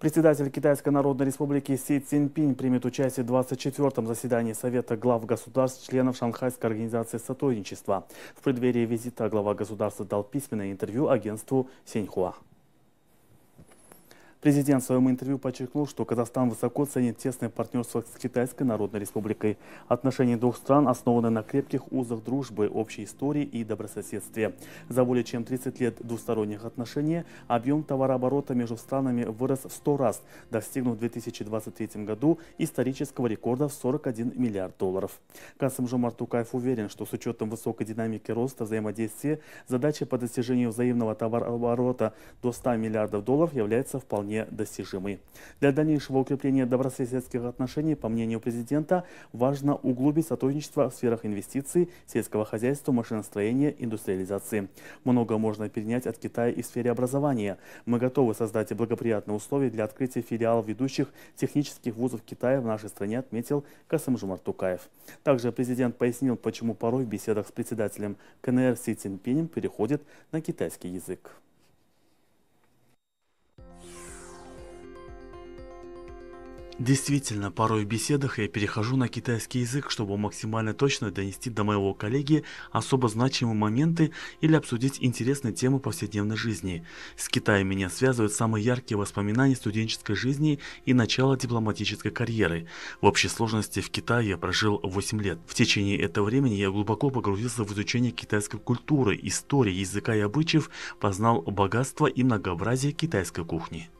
Председатель Китайской Народной Республики Си Цзиньпинь примет участие в 24-м заседании Совета глав государств, членов Шанхайской организации сотрудничества. В преддверии визита глава государства дал письменное интервью агентству Синьхуа. Президент в своем интервью подчеркнул, что Казахстан высоко ценит тесное партнерство с Китайской Народной Республикой. Отношения двух стран основаны на крепких узах дружбы, общей истории и добрососедстве. За более чем 30 лет двусторонних отношений объем товарооборота между странами вырос в 100 раз, достигнув в 2023 году исторического рекорда в 41 миллиард долларов. Касым Жомар Тукаев уверен, что с учетом высокой динамики роста взаимодействия задача по достижению взаимного товарооборота до 100 миллиардов долларов является вполне вполне достижимы. Для дальнейшего укрепления добрососедских отношений, по мнению президента, важно углубить сотрудничество в сферах инвестиций, сельского хозяйства, машиностроения, индустриализации. Много можно перенять от Китая и в сфере образования. Мы готовы создать благоприятные условия для открытия филиалов ведущих технических вузов Китая в нашей стране, отметил Касымжумар Тукаев. Также президент пояснил, почему порой в беседах с председателем КНР Си Цзиньпинем переходит на китайский язык. Действительно, порой в беседах я перехожу на китайский язык, чтобы максимально точно донести до моего коллеги особо значимые моменты или обсудить интересные темы повседневной жизни. С Китаем меня связывают самые яркие воспоминания студенческой жизни и начала дипломатической карьеры. В общей сложности в Китае я прожил 8 лет. В течение этого времени я глубоко погрузился в изучение китайской культуры, истории, языка и обычаев, познал богатство и многообразие китайской кухни.